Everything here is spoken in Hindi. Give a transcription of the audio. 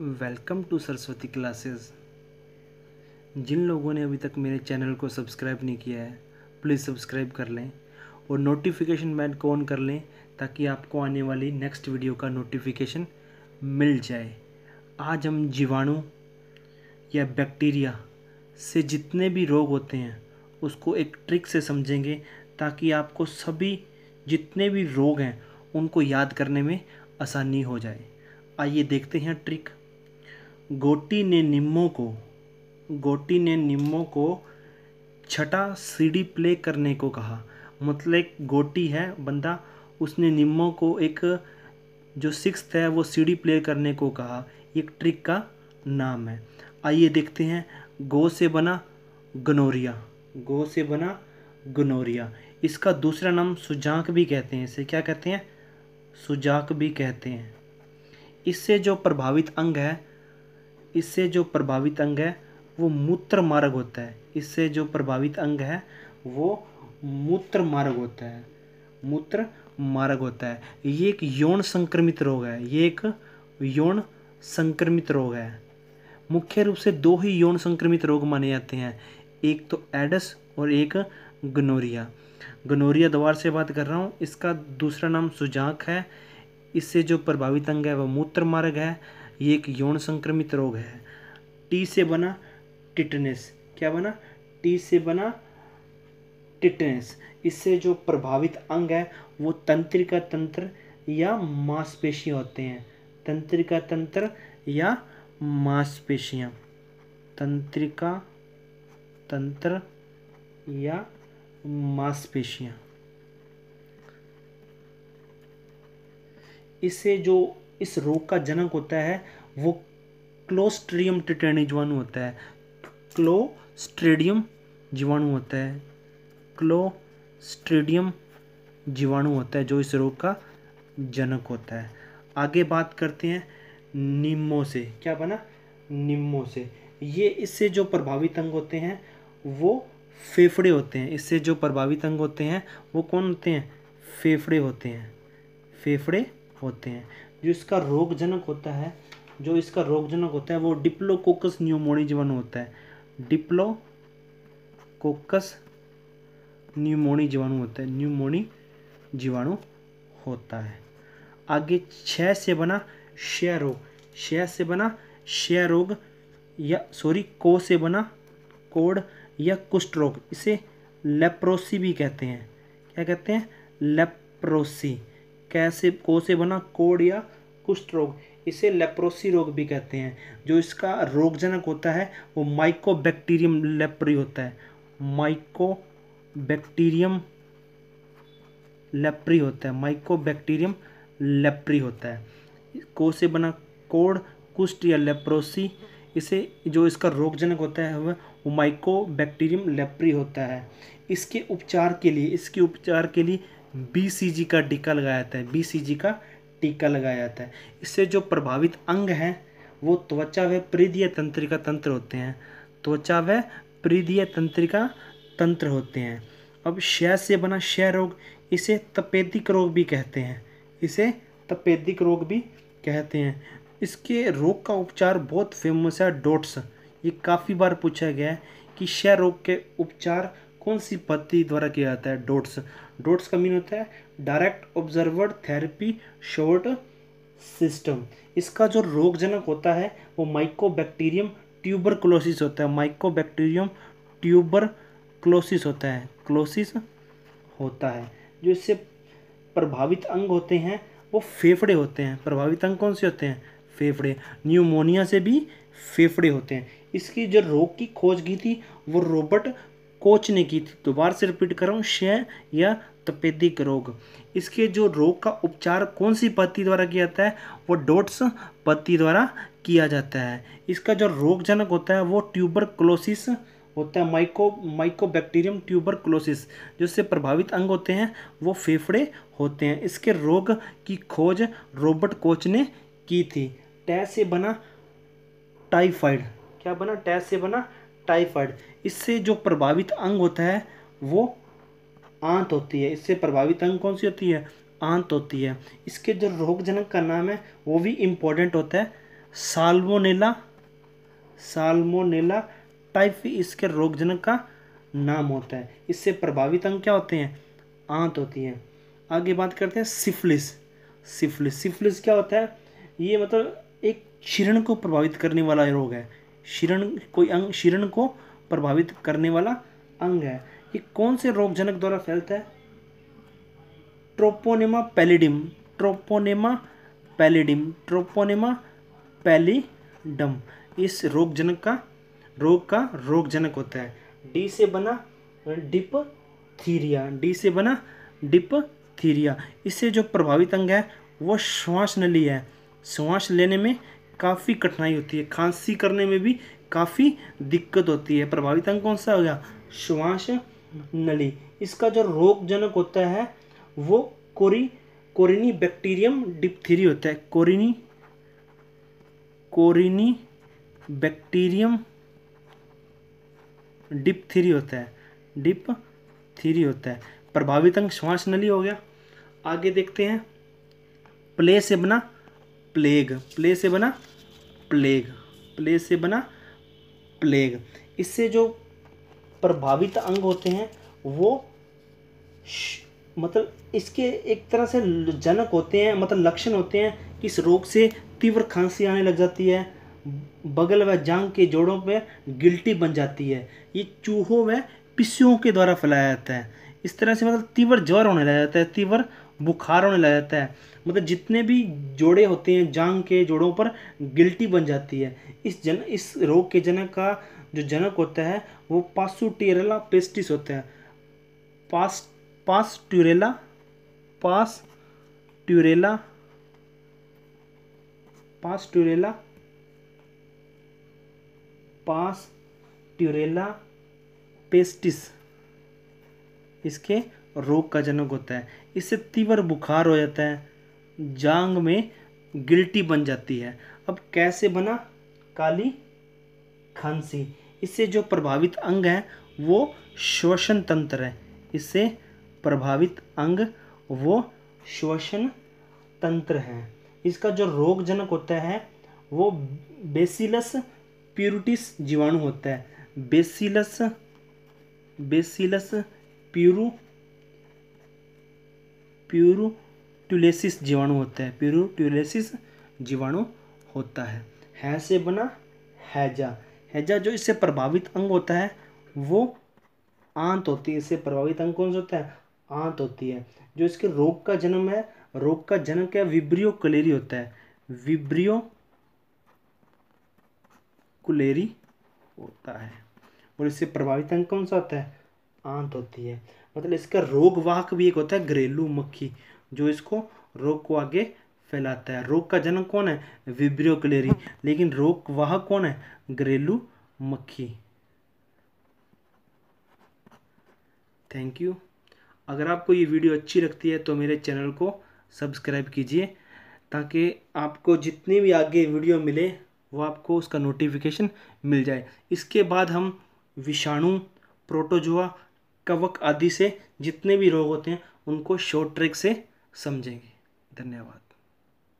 वेलकम टू सरस्वती क्लासेस जिन लोगों ने अभी तक मेरे चैनल को सब्सक्राइब नहीं किया है प्लीज़ सब्सक्राइब कर लें और नोटिफिकेशन बैन को ऑन कर लें ताकि आपको आने वाली नेक्स्ट वीडियो का नोटिफिकेशन मिल जाए आज हम जीवाणु या बैक्टीरिया से जितने भी रोग होते हैं उसको एक ट्रिक से समझेंगे ताकि आपको सभी जितने भी रोग हैं उनको याद करने में आसानी हो जाए आइए देखते हैं ट्रिक गोटी ने निम्मो को गोटी ने निम्मो को छठा सीडी प्ले करने को कहा मतलब गोटी है बंदा उसने निम्मो को एक जो सिक्स है वो सीडी प्ले करने को कहा एक ट्रिक का नाम है आइए देखते हैं गो से बना गनोरिया गो से बना गनोरिया इसका दूसरा नाम सुजाक भी कहते हैं इसे क्या कहते हैं सुजाक भी कहते हैं इससे जो प्रभावित अंग है इससे जो प्रभावित अंग है वो मूत्र मार्ग होता है इससे जो प्रभावित अंग है वो मूत्र मार्ग होता है मूत्र मार्ग होता है ये एक यौन संक्रमित रोग है ये एक यौन संक्रमित रोग है मुख्य रूप से दो ही यौन संक्रमित रोग माने जाते हैं एक तो एडस और एक गनोरिया गनोरिया द्वार से बात कर रहा हूँ इसका दूसरा नाम सुजाक है इससे जो प्रभावित अंग है वह मूत्र मार्ग है ये एक यौन संक्रमित रोग है टी से बना टिटनेस क्या बना टी से बना टिटनेस इससे जो प्रभावित अंग है वो तंत्रिका तंत्र या मांसपेशी होते हैं तंत्रिका तंत्र या मांसपेशियां तंत्रिका तंत्र या मांसपेशियां इससे जो इस रोग का जनक होता है वो क्लोस्ट्रियम टिटेनी जीवाणु होता है क्लोस्ट्रेडियम जीवाणु होता है क्लोस्ट्रेडियम जीवाणु होता है जो इस रोग का जनक होता है आगे बात करते हैं निम्मो से क्या बना निम्मो से ये इससे जो प्रभावित अंग होते हैं वो फेफड़े होते हैं इससे जो प्रभावित अंग होते हैं वो कौन होते हैं फेफड़े होते हैं फेफड़े होते हैं जो इसका रोगजनक होता है जो इसका रोगजनक होता है वो डिप्लोकोकस जीवाणु होता है डिप्लोकोकस न्यूमोनी जीवाणु होता है न्यूमोनी जीवाणु होता है आगे क्षय से बना क्षय रोग क्षय से बना क्षय रोग या सॉरी को से बना कोड या कुष्ठ रोग इसे लेप्रोसी भी कहते हैं क्या कहते हैं लेप्रोसी कैसे को से बना कोड या कुष्ठ रोग इसे लेप्रोसी रोग भी कहते हैं जो इसका रोगजनक होता है वो माइकोबैक्टीरियम लेप्री होता है माइकोबैक्टीरियम लेप्री होता है माइकोबैक्टीरियम लेप्री होता है को से बना कोड कुष्ठ या लेप्रोसी इसे जो इसका रोगजनक होता है वह माइकोबैक्टीरियम लेप्री होता है इसके उपचार के लिए इसके उपचार के लिए जी का टीका लगाया जाता है जी का टीका लगाया जाता है इससे जो प्रभावित अंग हैं वो त्वचा व परिधीय तंत्रिका तंत्र होते हैं त्वचा व परिधीय तंत्रिका तंत्र होते हैं अब शय से बना शय रोग इसे तपेदिक रोग भी कहते हैं इसे तपेदिक रोग भी कहते हैं इसके रोग का उपचार बहुत फेमस है डोट्स ये काफ़ी बार पूछा गया है कि क्षय रोग के उपचार कौन सी पद्धति द्वारा किया जाता है डोट्स डोट्स का मीन होता है direct observer therapy short system इसका जो रोगजनक होता है वो माइकोबैक्टीरियम क्लोसिस होता है माइकोबैक्टीरियम क्लोसिस होता है क्लोसिस होता है जो इससे प्रभावित अंग होते हैं वो फेफड़े होते हैं प्रभावित अंग कौन से होते हैं फेफड़े न्यूमोनिया से भी फेफड़े होते हैं इसकी जो रोग की खोज की थी वो रोबर्ट कोच ने की थी दोबारा से रिपीट कर रहा हूँ क्षय या तपेदिक रोग इसके जो रोग का उपचार कौन सी पत्ती द्वारा किया जाता है वो डोट्स पत्ती द्वारा किया जाता है इसका जो रोगजनक होता है वो ट्यूबर क्लोसिस होता है माइको माइकोबैक्टीरियम ट्यूबर क्लोसिस जिससे प्रभावित अंग होते हैं वो फेफड़े होते हैं इसके रोग की खोज रॉबर्ट कोच ने की थी टैस से बना टाइफाइड क्या बना टैस से बना टाइफाइड इससे जो प्रभावित अंग होता है वो आंत होती है इससे प्रभावित अंग कौन सी होती है आंत होती है इसके जो रोगजनक का नाम है वो भी इम्पोर्टेंट होता है साल्मोनेला साल्मोनेला टाइफी इसके रोगजनक का नाम होता है इससे प्रभावित अंग क्या होते हैं आंत होती है आगे बात करते हैं सिफलिस सिफलिस सिफलिस क्या होता है ये मतलब एक क्षीरण को प्रभावित करने वाला रोग है शिरण कोई अंग शिरण को प्रभावित करने वाला अंग है ये कौन से रोगजनक द्वारा फैलता है ट्रोपोनेमा पैलिडिम ट्रोपोनेमा पैलिडिम ट्रोपोनेमा पैलिडम इस रोगजनक का रोग का रोगजनक होता है डी से बना डिप थीरिया डी से बना डिप थीरिया इससे जो प्रभावित अंग है वो श्वास नली है श्वास लेने में काफ़ी कठिनाई होती है खांसी करने में भी काफ़ी दिक्कत होती है प्रभावित अंग कौन सा हो गया श्वास नली इसका जो रोगजनक होता है वो कोरी कोरिनी बैक्टीरियम डिप्थीरी होता है कोरिनी कोरिनी बैक्टीरियम थीरी होता है डिप थीरी होता है प्रभावित अंग श्वास नली हो गया आगे देखते हैं प्ले से बना प्लेग प्ले से बना प्लेग प्ले से बना प्लेग इससे जो प्रभावित अंग होते हैं वो मतलब इसके एक तरह से जनक होते हैं मतलब लक्षण होते हैं कि इस रोग से तीव्र खांसी आने लग जाती है बगल व जांग के जोड़ों पे गिल्टी बन जाती है ये चूहों व पिस्ों के द्वारा फैलाया जाता है इस तरह से मतलब तीव्र ज्वर होने लग जाता है तीव्र बुखार होने लग जाता है मतलब जितने भी जोड़े होते हैं जांग के जोड़ों पर गिल्टी बन जाती है इस जन इस रोग के जनक का जो जनक होता है वो पासुटेरेला पेस्टिस होता है पास पास ट्यूरेला पास ट्यूरेला पास ट्यूरेला पास ट्यूरेला पेस्टिस इसके रोग का जनक होता है इससे तीव्र बुखार हो जाता है जांग में गिल्टी बन जाती है अब कैसे बना काली खांसी इससे जो प्रभावित अंग है वो श्वसन तंत्र है इससे प्रभावित अंग वो श्वसन तंत्र है इसका जो रोगजनक होता है वो बेसिलस प्यूरिटिस जीवाणु होता है बेसिलस बेसिलस प्यूरू प्यूरोट्यूलेसिस जीवाणु होता है प्यूरोट्यूलेसिस जीवाणु होता है है से बना हैजा हैजा जो इससे प्रभावित अंग होता है वो आंत होती है इससे प्रभावित अंग कौन सा होता है आंत होती है जो इसके रोग का जन्म है रोग का जन्म क्या विब्रियो कलेरी होता है विब्रियो कुलेरी होता है और इससे प्रभावित अंग कौन सा होता है आंत होती है मतलब इसका रोगवाहक भी एक होता है घरेलू मक्खी जो इसको रोग को आगे फैलाता है रोग का जन्म कौन है विब्रियो क्लेरी लेकिन रोगवाहक कौन है घरेलू मक्खी थैंक यू अगर आपको ये वीडियो अच्छी लगती है तो मेरे चैनल को सब्सक्राइब कीजिए ताकि आपको जितनी भी आगे वीडियो मिले वो आपको उसका नोटिफिकेशन मिल जाए इसके बाद हम विषाणु प्रोटोजोआ कवक आदि से जितने भी रोग होते हैं उनको शॉर्ट ट्रिक से समझेंगे धन्यवाद